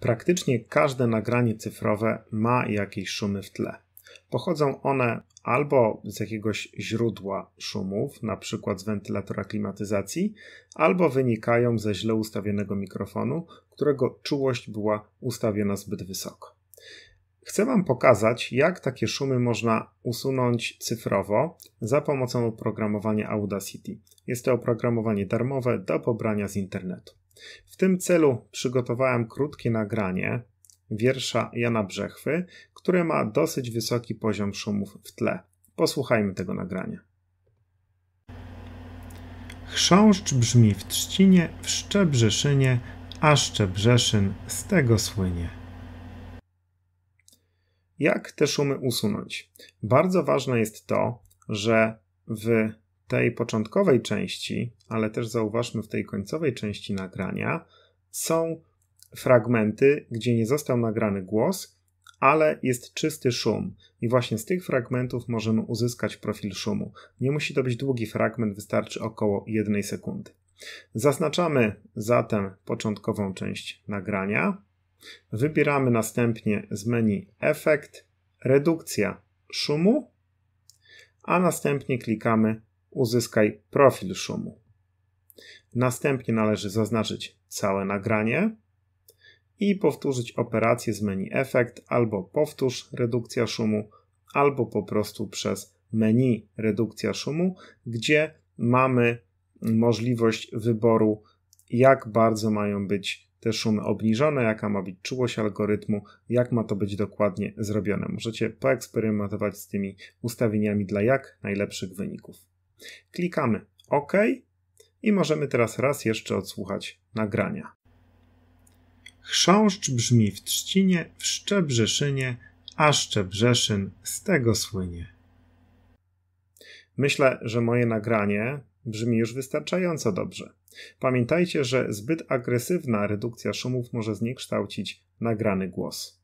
Praktycznie każde nagranie cyfrowe ma jakieś szumy w tle. Pochodzą one albo z jakiegoś źródła szumów, na przykład z wentylatora klimatyzacji, albo wynikają ze źle ustawionego mikrofonu, którego czułość była ustawiona zbyt wysoko. Chcę Wam pokazać, jak takie szumy można usunąć cyfrowo za pomocą oprogramowania Audacity. Jest to oprogramowanie darmowe do pobrania z internetu. W tym celu przygotowałem krótkie nagranie wiersza Jana Brzechwy, które ma dosyć wysoki poziom szumów w tle. Posłuchajmy tego nagrania. Chrząszcz brzmi w Trzcinie, w Szczebrzeszynie, a Szczebrzeszyn z tego słynie. Jak te szumy usunąć? Bardzo ważne jest to, że w tej początkowej części, ale też zauważmy w tej końcowej części nagrania, są fragmenty, gdzie nie został nagrany głos, ale jest czysty szum. I właśnie z tych fragmentów możemy uzyskać profil szumu. Nie musi to być długi fragment, wystarczy około jednej sekundy. Zaznaczamy zatem początkową część nagrania. Wybieramy następnie z menu Efekt, Redukcja szumu, a następnie klikamy uzyskaj profil szumu. Następnie należy zaznaczyć całe nagranie i powtórzyć operację z menu efekt albo powtórz redukcja szumu, albo po prostu przez menu redukcja szumu, gdzie mamy możliwość wyboru, jak bardzo mają być te szumy obniżone, jaka ma być czułość algorytmu, jak ma to być dokładnie zrobione. Możecie poeksperymentować z tymi ustawieniami dla jak najlepszych wyników. Klikamy OK i możemy teraz raz jeszcze odsłuchać nagrania. Chrząszcz brzmi w Trzcinie, w Szczebrzeszynie, a Szczebrzeszyn z tego słynie. Myślę, że moje nagranie brzmi już wystarczająco dobrze. Pamiętajcie, że zbyt agresywna redukcja szumów może zniekształcić nagrany głos.